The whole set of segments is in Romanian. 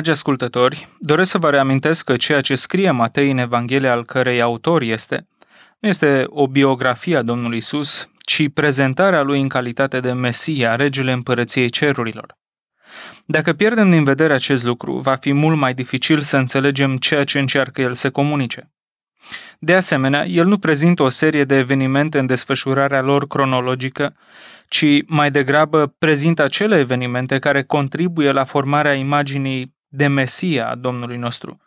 Dragi ascultători, doresc să vă reamintesc că ceea ce scrie Matei în Evanghelia al cărei autor este, nu este o biografie a Domnului Isus, ci prezentarea lui în calitate de Mesia, regele împărăției cerurilor. Dacă pierdem din vedere acest lucru, va fi mult mai dificil să înțelegem ceea ce încearcă el să comunice. De asemenea, el nu prezintă o serie de evenimente în desfășurarea lor cronologică, ci mai degrabă prezintă acele evenimente care contribuie la formarea imaginii de Mesia a Domnului nostru.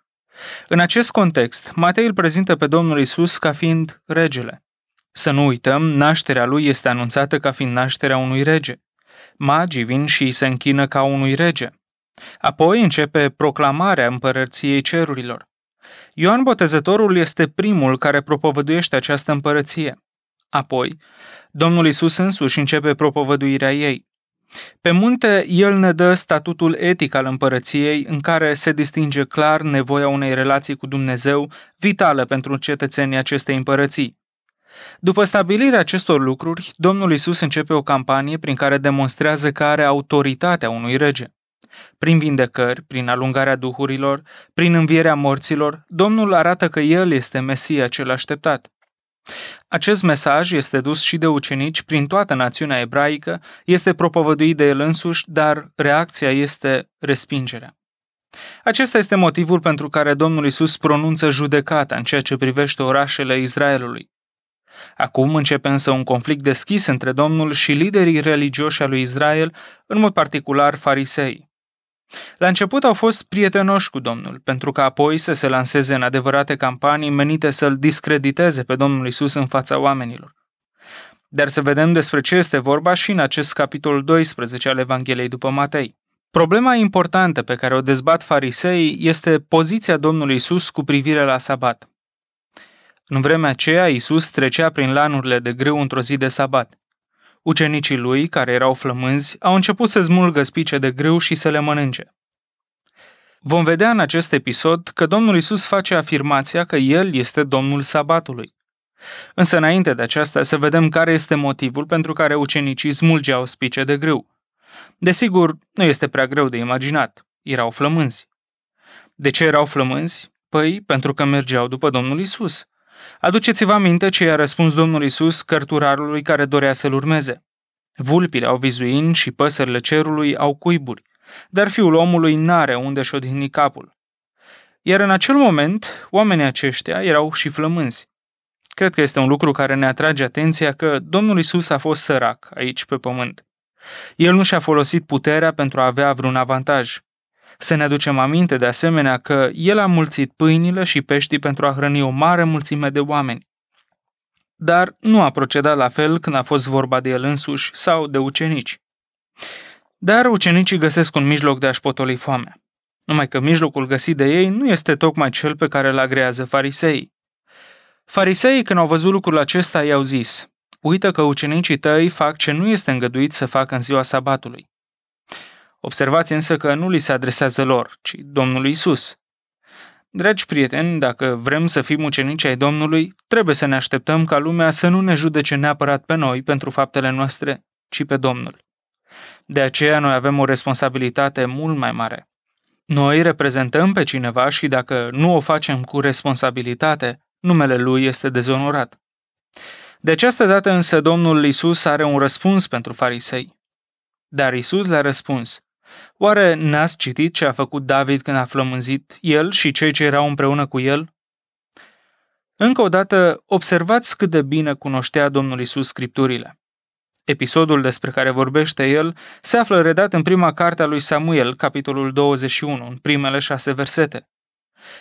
În acest context, Matei îl prezintă pe Domnul Isus ca fiind regele. Să nu uităm, nașterea lui este anunțată ca fiind nașterea unui rege. Magii vin și se închină ca unui rege. Apoi începe proclamarea împărăției cerurilor. Ioan Botezătorul este primul care propovăduiește această împărăție. Apoi, Domnul Isus însuși începe propovăduirea ei. Pe munte, el ne dă statutul etic al împărăției, în care se distinge clar nevoia unei relații cu Dumnezeu, vitală pentru cetățenii acestei împărății. După stabilirea acestor lucruri, Domnul Isus începe o campanie prin care demonstrează că are autoritatea unui rege. Prin vindecări, prin alungarea duhurilor, prin învierea morților, Domnul arată că El este Mesia cel așteptat. Acest mesaj este dus și de ucenici prin toată națiunea ebraică, este propovăduit de el însuși, dar reacția este respingerea. Acesta este motivul pentru care Domnul Isus pronunță judecata în ceea ce privește orașele Israelului. Acum începe însă un conflict deschis între Domnul și liderii religioși al lui Israel, în mod particular farisei. La început au fost prietenoși cu domnul, pentru că apoi să se lanseze în adevărate campanii menite să-l discrediteze pe domnul Isus în fața oamenilor. Dar să vedem despre ce este vorba și în acest capitol 12 al Evangheliei după Matei. Problema importantă pe care o dezbat farisei este poziția Domnului Isus cu privire la sabat. În vremea aceea, Isus trecea prin lanurile de grâu într-o zi de sabat. Ucenicii lui, care erau flămânzi, au început să smulgă spice de grâu și să le mănânce. Vom vedea în acest episod că Domnul Isus face afirmația că El este Domnul Sabatului. Însă înainte de aceasta să vedem care este motivul pentru care ucenicii smulgeau spice de grâu. Desigur, nu este prea greu de imaginat. Erau flămânzi. De ce erau flămânzi? Păi, pentru că mergeau după Domnul Isus. Aduceți-vă aminte ce i-a răspuns Domnul Isus cărturarului care dorea să-l urmeze. Vulpile au vizuin și păsările cerului au cuiburi, dar fiul omului n-are unde și odihni capul. Iar în acel moment, oamenii aceștia erau și flămânzi. Cred că este un lucru care ne atrage atenția că Domnul Isus a fost sărac aici pe pământ. El nu și-a folosit puterea pentru a avea vreun avantaj. Să ne aducem aminte de asemenea că el a mulțit pâinile și peștii pentru a hrăni o mare mulțime de oameni. Dar nu a procedat la fel când a fost vorba de el însuși sau de ucenici. Dar ucenicii găsesc un mijloc de a-și potoli foamea. Numai că mijlocul găsit de ei nu este tocmai cel pe care îl agrează fariseii. Fariseii, când au văzut lucrul acesta, i-au zis, Uită că ucenicii tăi fac ce nu este îngăduit să facă în ziua sabatului. Observați însă că nu li se adresează lor, ci Domnului Isus. Dragi prieteni, dacă vrem să fim ucenici ai Domnului, trebuie să ne așteptăm ca lumea să nu ne judece neapărat pe noi pentru faptele noastre, ci pe Domnul. De aceea noi avem o responsabilitate mult mai mare. Noi reprezentăm pe cineva și dacă nu o facem cu responsabilitate, numele lui este dezonorat. De această dată însă Domnul Isus are un răspuns pentru farisei. Dar Isus le-a răspuns, Oare n-ați citit ce a făcut David când a flămânzit el și cei ce erau împreună cu el? Încă o dată, observați cât de bine cunoștea Domnul Isus scripturile. Episodul despre care vorbește el se află redat în prima carte a lui Samuel, capitolul 21, în primele șase versete.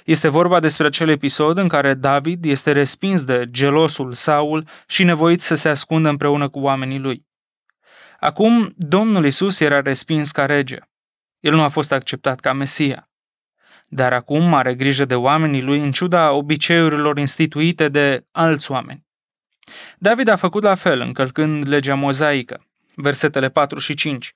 Este vorba despre acel episod în care David este respins de gelosul Saul și nevoit să se ascundă împreună cu oamenii lui. Acum, Domnul Isus era respins ca rege. El nu a fost acceptat ca Mesia. Dar acum are grijă de oamenii lui în ciuda obiceiurilor instituite de alți oameni. David a făcut la fel, încălcând legea mozaică, versetele 4 și 5.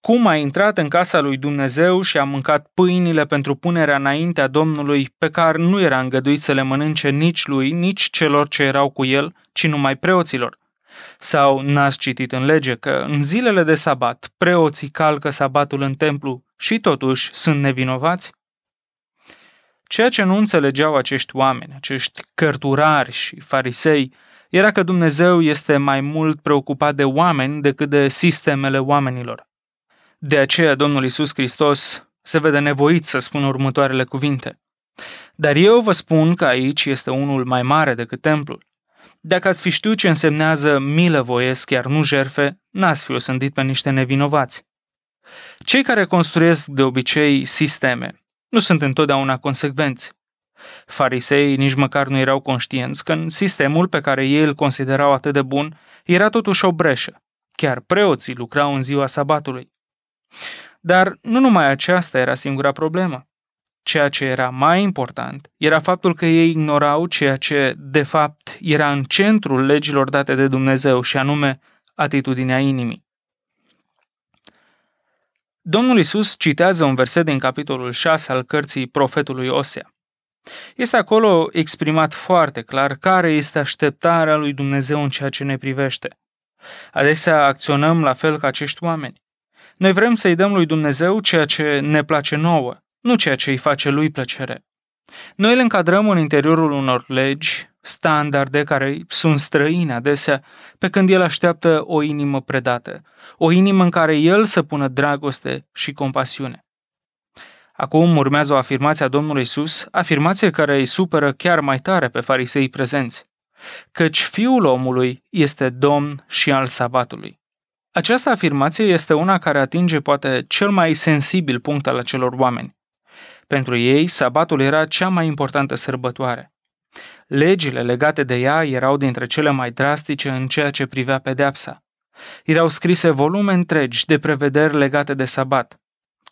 Cum a intrat în casa lui Dumnezeu și a mâncat pâinile pentru punerea înaintea Domnului, pe care nu era îngăduit să le mănânce nici lui, nici celor ce erau cu el, ci numai preoților. Sau n-ați citit în lege că în zilele de sabat preoții calcă sabatul în templu și totuși sunt nevinovați? Ceea ce nu înțelegeau acești oameni, acești cărturari și farisei, era că Dumnezeu este mai mult preocupat de oameni decât de sistemele oamenilor. De aceea Domnul Isus Hristos se vede nevoit să spună următoarele cuvinte. Dar eu vă spun că aici este unul mai mare decât templul. Dacă ați fi știut ce însemnează milă voiesc, chiar nu jerfe, n-ați fi osândit pe niște nevinovați. Cei care construiesc de obicei sisteme nu sunt întotdeauna consecvenți. Farisei nici măcar nu erau conștienți că în sistemul pe care ei îl considerau atât de bun era totuși o breșă. Chiar preoții lucrau în ziua sabatului. Dar nu numai aceasta era singura problemă. Ceea ce era mai important era faptul că ei ignorau ceea ce, de fapt, era în centrul legilor date de Dumnezeu, și anume atitudinea inimii. Domnul Isus citează un verset din capitolul 6 al cărții profetului Osea. Este acolo exprimat foarte clar care este așteptarea lui Dumnezeu în ceea ce ne privește. Adesea acționăm la fel ca acești oameni. Noi vrem să-i dăm lui Dumnezeu ceea ce ne place nouă, nu ceea ce îi face lui plăcere. Noi îl încadrăm în interiorul unor legi, standarde care sunt străine adesea, pe când el așteaptă o inimă predată, o inimă în care el să pună dragoste și compasiune. Acum urmează o afirmație a Domnului Isus, afirmație care îi supără chiar mai tare pe farisei prezenți, căci Fiul omului este Domn și al sabatului. Această afirmație este una care atinge poate cel mai sensibil punct al acelor oameni. Pentru ei, sabatul era cea mai importantă sărbătoare. Legile legate de ea erau dintre cele mai drastice în ceea ce privea pedepsa. Erau scrise volume întregi de prevederi legate de sabat.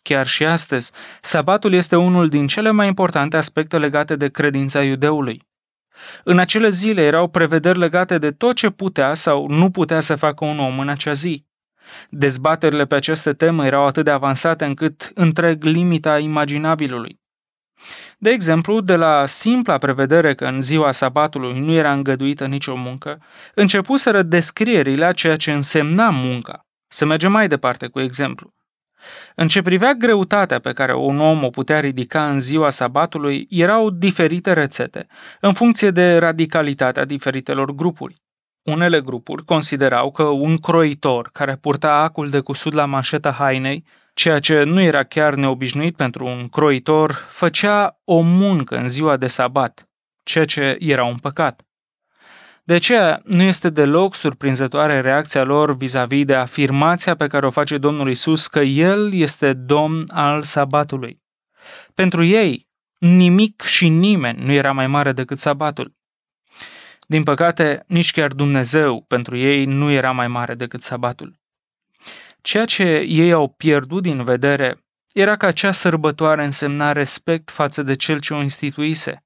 Chiar și astăzi, sabatul este unul din cele mai importante aspecte legate de credința iudeului. În acele zile erau prevederi legate de tot ce putea sau nu putea să facă un om în acea zi. Dezbaterile pe aceste teme erau atât de avansate încât întreg limita imaginabilului. De exemplu, de la simpla prevedere că în ziua sabatului nu era îngăduită nicio muncă, începuseră descrierile a ceea ce însemna munca. Să mergem mai departe cu exemplu. În ce privea greutatea pe care un om o putea ridica în ziua sabatului, erau diferite rețete, în funcție de radicalitatea diferitelor grupuri. Unele grupuri considerau că un croitor care purta acul de cusut la manșeta hainei, ceea ce nu era chiar neobișnuit pentru un croitor, făcea o muncă în ziua de sabat, ceea ce era un păcat. De aceea, nu este deloc surprinzătoare reacția lor vis-a-vis de afirmația pe care o face Domnul Isus că El este Domn al sabatului. Pentru ei, nimic și nimeni nu era mai mare decât sabatul. Din păcate, nici chiar Dumnezeu pentru ei nu era mai mare decât sabatul. Ceea ce ei au pierdut din vedere era că acea sărbătoare însemna respect față de cel ce o instituise.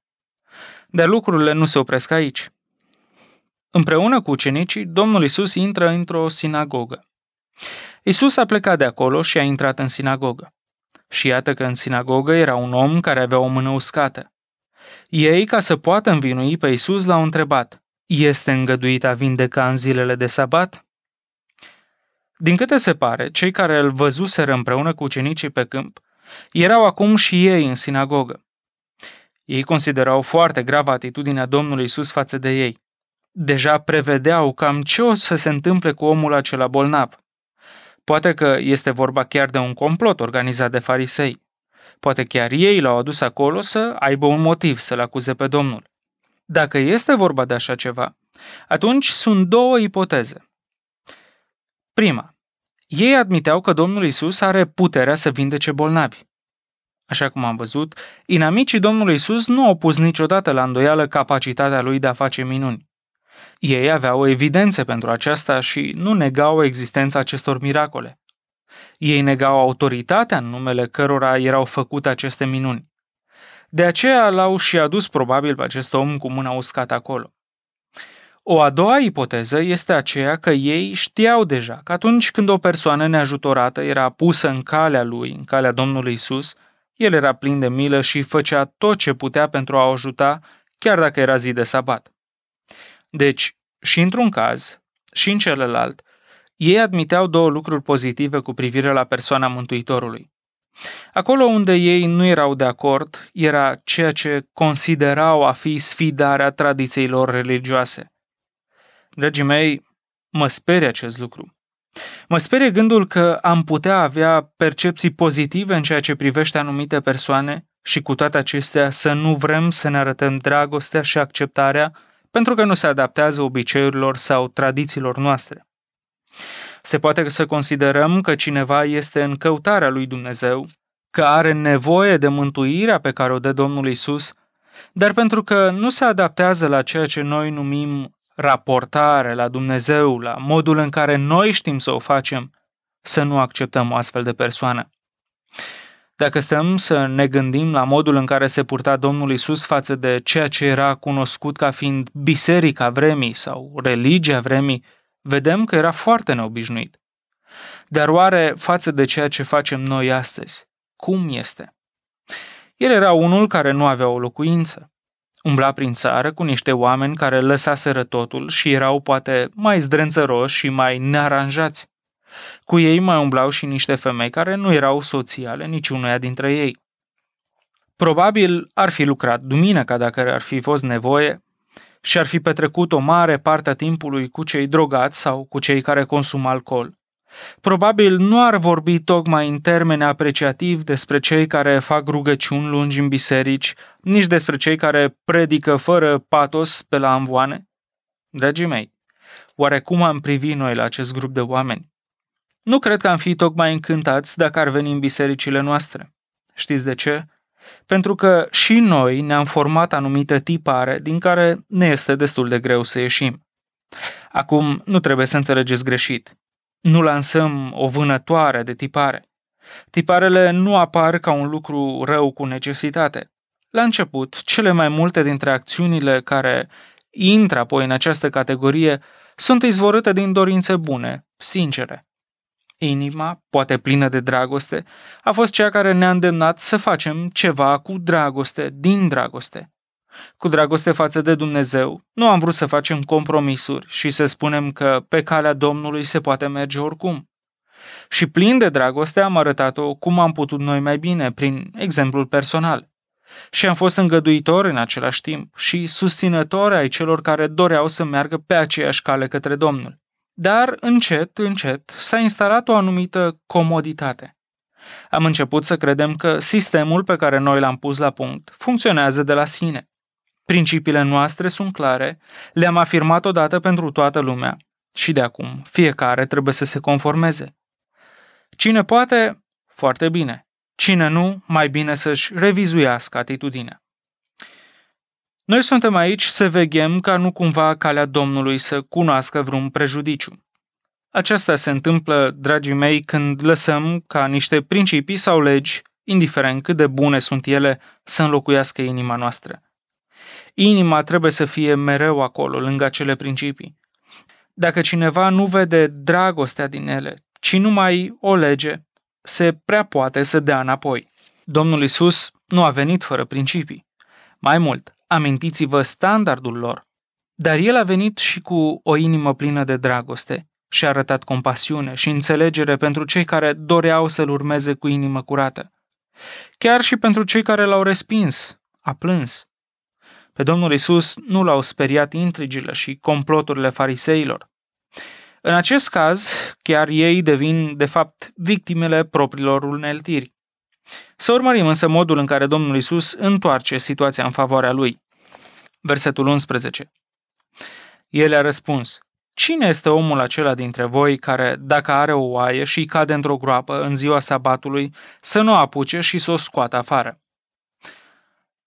Dar lucrurile nu se opresc aici. Împreună cu ucenicii, Domnul Isus intră într-o sinagogă. Isus a plecat de acolo și a intrat în sinagogă. Și iată că în sinagogă era un om care avea o mână uscată. Ei, ca să poată învinui pe Isus, l-au întrebat, este îngăduit a vindeca în zilele de sabat? Din câte se pare, cei care îl văzuseră împreună cu ucenicii pe câmp, erau acum și ei în sinagogă. Ei considerau foarte gravă atitudinea Domnului Isus față de ei. Deja prevedeau cam ce o să se întâmple cu omul acela bolnav. Poate că este vorba chiar de un complot organizat de farisei. Poate chiar ei l-au adus acolo să aibă un motiv să-l acuze pe Domnul. Dacă este vorba de așa ceva, atunci sunt două ipoteze. Prima, ei admiteau că Domnul Isus are puterea să vindece bolnavi. Așa cum am văzut, inamicii Domnului Isus nu au pus niciodată la îndoială capacitatea lui de a face minuni. Ei aveau evidențe pentru aceasta și nu negau existența acestor miracole. Ei negau autoritatea în numele cărora erau făcute aceste minuni. De aceea l-au și adus probabil pe acest om cu mâna uscată acolo. O a doua ipoteză este aceea că ei știau deja că atunci când o persoană neajutorată era pusă în calea lui, în calea Domnului Isus, el era plin de milă și făcea tot ce putea pentru a o ajuta, chiar dacă era zi de sabat. Deci, și într-un caz, și în celălalt, ei admiteau două lucruri pozitive cu privire la persoana Mântuitorului. Acolo unde ei nu erau de acord era ceea ce considerau a fi sfidarea tradițiilor religioase. Dragii mei, mă sperie acest lucru. Mă sperie gândul că am putea avea percepții pozitive în ceea ce privește anumite persoane și cu toate acestea să nu vrem să ne arătăm dragostea și acceptarea pentru că nu se adaptează obiceiurilor sau tradițiilor noastre. Se poate să considerăm că cineva este în căutarea lui Dumnezeu, că are nevoie de mântuirea pe care o dă Domnul Isus, dar pentru că nu se adaptează la ceea ce noi numim raportare la Dumnezeu, la modul în care noi știm să o facem, să nu acceptăm o astfel de persoană. Dacă stăm să ne gândim la modul în care se purta Domnul Isus față de ceea ce era cunoscut ca fiind biserica vremii sau religia vremii, vedem că era foarte neobișnuit. Dar oare față de ceea ce facem noi astăzi, cum este? El era unul care nu avea o locuință. Umbla prin țară cu niște oameni care lăsaseră totul și erau poate mai zdrențăroși și mai nearanjați. Cu ei mai umblau și niște femei care nu erau soțiale niciunuia dintre ei. Probabil ar fi lucrat duminica dacă ar fi fost nevoie, și ar fi petrecut o mare parte a timpului cu cei drogați sau cu cei care consumă alcool. Probabil nu ar vorbi tocmai în termeni apreciativ despre cei care fac rugăciuni lungi în biserici, nici despre cei care predică fără patos pe la amvoane. Dragii mei, oare cum am privit noi la acest grup de oameni? Nu cred că am fi tocmai încântați dacă ar veni în bisericile noastre. Știți de ce? pentru că și noi ne-am format anumite tipare din care ne este destul de greu să ieșim. Acum, nu trebuie să înțelegeți greșit. Nu lansăm o vânătoare de tipare. Tiparele nu apar ca un lucru rău cu necesitate. La început, cele mai multe dintre acțiunile care intră apoi în această categorie sunt izvorâte din dorințe bune, sincere inima, poate plină de dragoste, a fost cea care ne-a îndemnat să facem ceva cu dragoste, din dragoste. Cu dragoste față de Dumnezeu, nu am vrut să facem compromisuri și să spunem că pe calea Domnului se poate merge oricum. Și plin de dragoste am arătat-o cum am putut noi mai bine, prin exemplul personal. Și am fost îngăduitor în același timp și susținător ai celor care doreau să meargă pe aceeași cale către Domnul. Dar încet, încet s-a instalat o anumită comoditate. Am început să credem că sistemul pe care noi l-am pus la punct funcționează de la sine. Principiile noastre sunt clare, le-am afirmat odată pentru toată lumea și de acum fiecare trebuie să se conformeze. Cine poate, foarte bine. Cine nu, mai bine să-și revizuiască atitudinea. Noi suntem aici să veghem ca nu cumva calea Domnului să cunoască vreun prejudiciu. Aceasta se întâmplă, dragii mei, când lăsăm ca niște principii sau legi, indiferent cât de bune sunt ele, să înlocuiască inima noastră. Inima trebuie să fie mereu acolo, lângă acele principii. Dacă cineva nu vede dragostea din ele, ci numai o lege, se prea poate să dea înapoi. Domnul Isus nu a venit fără principii. Mai mult, amintiți-vă standardul lor. Dar el a venit și cu o inimă plină de dragoste și a arătat compasiune și înțelegere pentru cei care doreau să-l urmeze cu inimă curată. Chiar și pentru cei care l-au respins, a plâns. Pe Domnul Isus nu l-au speriat intrigile și comploturile fariseilor. În acest caz, chiar ei devin, de fapt, victimele propriilor uneltiri. Să urmărim însă modul în care Domnul Isus întoarce situația în favoarea lui. Versetul 11. El a răspuns, Cine este omul acela dintre voi care, dacă are o oaie și îi cade într-o groapă în ziua sabatului, să nu o apuce și să o scoată afară?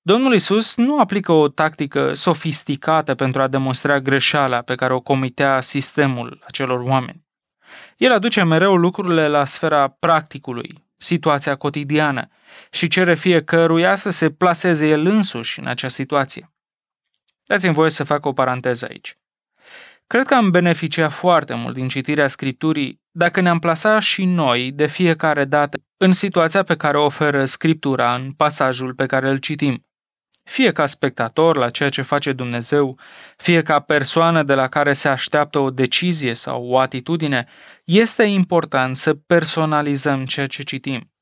Domnul Isus nu aplică o tactică sofisticată pentru a demonstra greșeala pe care o comitea sistemul acelor oameni. El aduce mereu lucrurile la sfera practicului, situația cotidiană și cere fiecăruia să se plaseze el însuși în acea situație. Dați-mi voie să fac o paranteză aici. Cred că am beneficiat foarte mult din citirea Scripturii dacă ne-am plasat și noi de fiecare dată în situația pe care o oferă Scriptura în pasajul pe care îl citim fie ca spectator la ceea ce face Dumnezeu, fie ca persoană de la care se așteaptă o decizie sau o atitudine, este important să personalizăm ceea ce citim.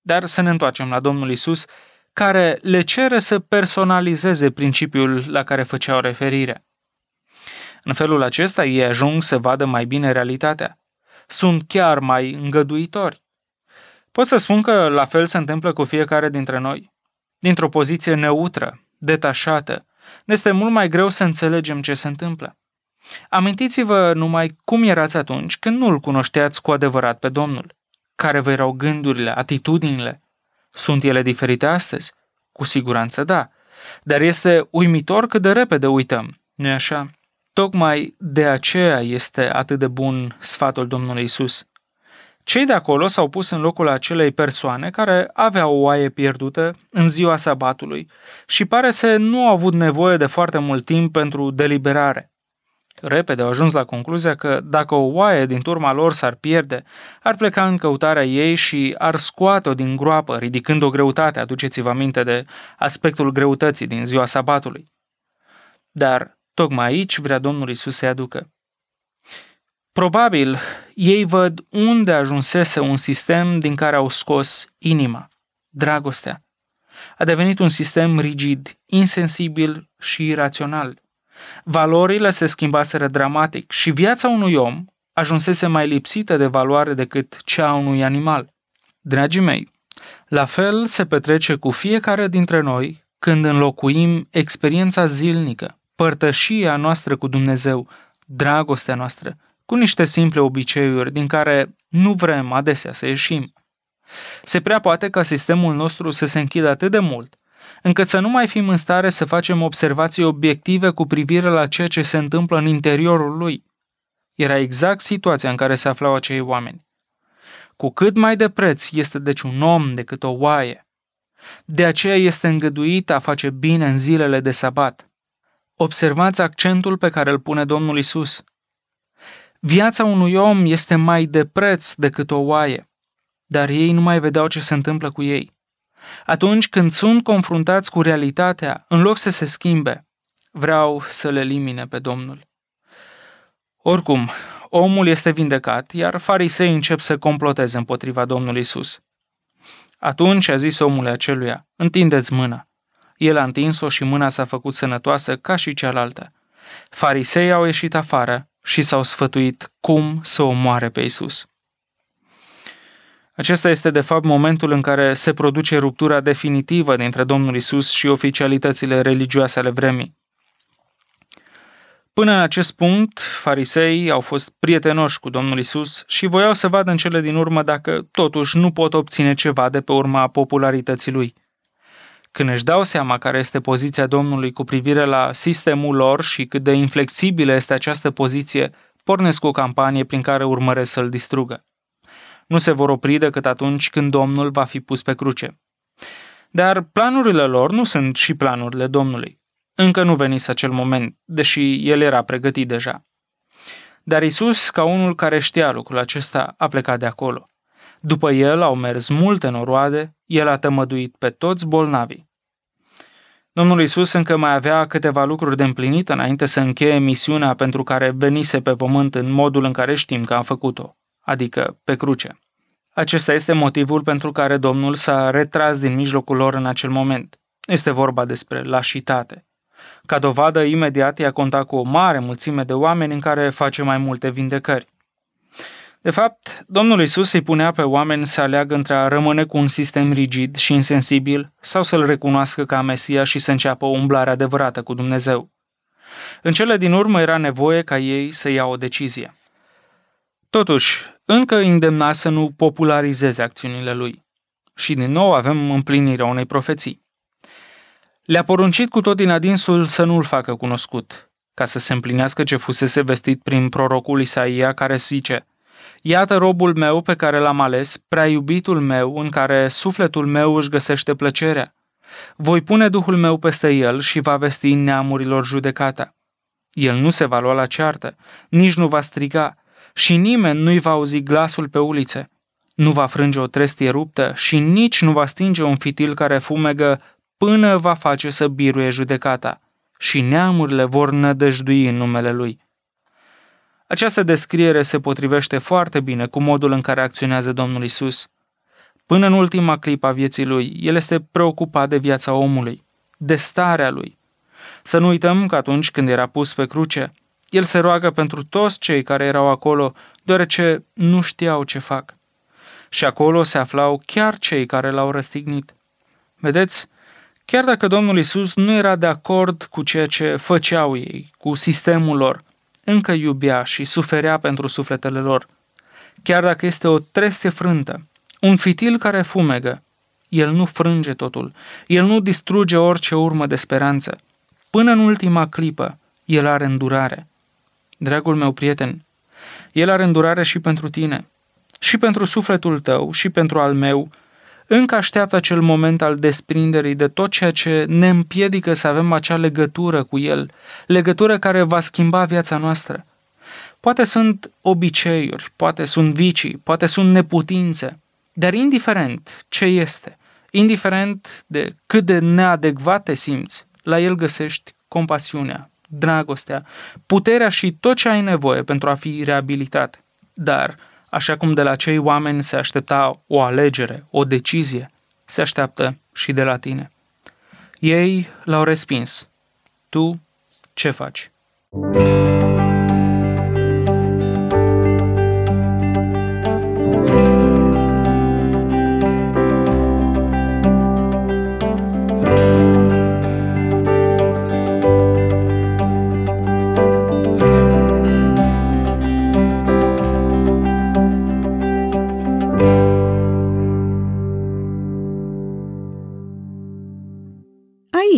Dar să ne întoarcem la Domnul Isus, care le cere să personalizeze principiul la care făceau referire. În felul acesta ei ajung să vadă mai bine realitatea. Sunt chiar mai îngăduitori. Pot să spun că la fel se întâmplă cu fiecare dintre noi dintr-o poziție neutră, detașată, ne este mult mai greu să înțelegem ce se întâmplă. Amintiți-vă numai cum erați atunci când nu-L cunoșteați cu adevărat pe Domnul. Care vă erau gândurile, atitudinile? Sunt ele diferite astăzi? Cu siguranță da. Dar este uimitor cât de repede uităm, nu-i așa? Tocmai de aceea este atât de bun sfatul Domnului Isus. Cei de acolo s-au pus în locul acelei persoane care avea o oaie pierdută în ziua sabatului și pare să nu au avut nevoie de foarte mult timp pentru deliberare. Repede au ajuns la concluzia că dacă o oaie din turma lor s-ar pierde, ar pleca în căutarea ei și ar scoate-o din groapă, ridicând o greutate, aduceți-vă aminte de aspectul greutății din ziua sabatului. Dar tocmai aici vrea Domnul Isus să-i aducă. Probabil ei văd unde ajunsese un sistem din care au scos inima, dragostea. A devenit un sistem rigid, insensibil și irațional. Valorile se schimbaseră dramatic și viața unui om ajunsese mai lipsită de valoare decât cea a unui animal. Dragii mei, la fel se petrece cu fiecare dintre noi când înlocuim experiența zilnică, părtășia noastră cu Dumnezeu, dragostea noastră, cu niște simple obiceiuri din care nu vrem adesea să ieșim. Se prea poate ca sistemul nostru să se închidă atât de mult, încât să nu mai fim în stare să facem observații obiective cu privire la ceea ce se întâmplă în interiorul lui. Era exact situația în care se aflau acei oameni. Cu cât mai de preț este deci un om decât o oaie. De aceea este îngăduit a face bine în zilele de sabat. Observați accentul pe care îl pune Domnul Isus. Viața unui om este mai de preț decât o oaie, dar ei nu mai vedeau ce se întâmplă cu ei. Atunci când sunt confruntați cu realitatea, în loc să se schimbe, vreau să le elimine pe Domnul. Oricum, omul este vindecat, iar farisei încep să comploteze împotriva Domnului Isus. Atunci a zis omul aceluia, întindeți mâna. El a întins-o și mâna s-a făcut sănătoasă ca și cealaltă. Farisei au ieșit afară și s-au sfătuit cum să omoare pe Isus. Acesta este, de fapt, momentul în care se produce ruptura definitivă dintre Domnul Isus și oficialitățile religioase ale vremii. Până în acest punct, fariseii au fost prietenoși cu Domnul Isus și voiau să vadă în cele din urmă dacă totuși nu pot obține ceva de pe urma popularității lui. Când își dau seama care este poziția Domnului cu privire la sistemul lor și cât de inflexibilă este această poziție, pornesc o campanie prin care urmăresc să-l distrugă. Nu se vor opri decât atunci când Domnul va fi pus pe cruce. Dar planurile lor nu sunt și planurile Domnului. Încă nu venise acel moment, deși el era pregătit deja. Dar Isus, ca unul care știa lucrul acesta, a plecat de acolo. După el au mers multe noroade, el a tămăduit pe toți bolnavii. Domnul Isus încă mai avea câteva lucruri de împlinit înainte să încheie misiunea pentru care venise pe pământ în modul în care știm că a făcut-o, adică pe cruce. Acesta este motivul pentru care Domnul s-a retras din mijlocul lor în acel moment. Este vorba despre lașitate. Ca dovadă, imediat i-a contat cu o mare mulțime de oameni în care face mai multe vindecări. De fapt, Domnul Isus îi punea pe oameni să aleagă între a rămâne cu un sistem rigid și insensibil sau să-l recunoască ca Mesia și să înceapă o umblare adevărată cu Dumnezeu. În cele din urmă era nevoie ca ei să ia o decizie. Totuși, încă îi îndemna să nu popularizeze acțiunile lui. Și din nou avem împlinirea unei profeții. Le-a poruncit cu tot din adinsul să nu-l facă cunoscut, ca să se împlinească ce fusese vestit prin prorocul Isaia care zice – Iată robul meu pe care l-am ales, prea iubitul meu, în care sufletul meu își găsește plăcerea. Voi pune Duhul meu peste el și va vesti neamurilor judecata. El nu se va lua la ceartă, nici nu va striga, și nimeni nu-i va auzi glasul pe ulițe. Nu va frânge o trestie ruptă și nici nu va stinge un fitil care fumegă până va face să biruie judecata. Și neamurile vor nădăjdui în numele lui. Această descriere se potrivește foarte bine cu modul în care acționează Domnul Isus. Până în ultima clipă a vieții lui, el este preocupat de viața omului, de starea lui. Să nu uităm că atunci când era pus pe cruce, el se roagă pentru toți cei care erau acolo, deoarece nu știau ce fac. Și acolo se aflau chiar cei care l-au răstignit. Vedeți, chiar dacă Domnul Isus nu era de acord cu ceea ce făceau ei, cu sistemul lor, încă iubea și suferea pentru sufletele lor. Chiar dacă este o trestie frântă, un fitil care fumegă, el nu frânge totul, el nu distruge orice urmă de speranță. Până în ultima clipă, el are îndurare. Dragul meu prieten, el are îndurare și pentru tine, și pentru sufletul tău, și pentru al meu, încă așteaptă acel moment al desprinderii de tot ceea ce ne împiedică să avem acea legătură cu El, legătură care va schimba viața noastră. Poate sunt obiceiuri, poate sunt vicii, poate sunt neputințe, dar indiferent ce este, indiferent de cât de neadecvat te simți, la el găsești compasiunea, dragostea, puterea și tot ce ai nevoie pentru a fi reabilitat. Dar Așa cum de la cei oameni se aștepta o alegere, o decizie, se așteaptă și de la tine. Ei l-au respins. Tu ce faci? thank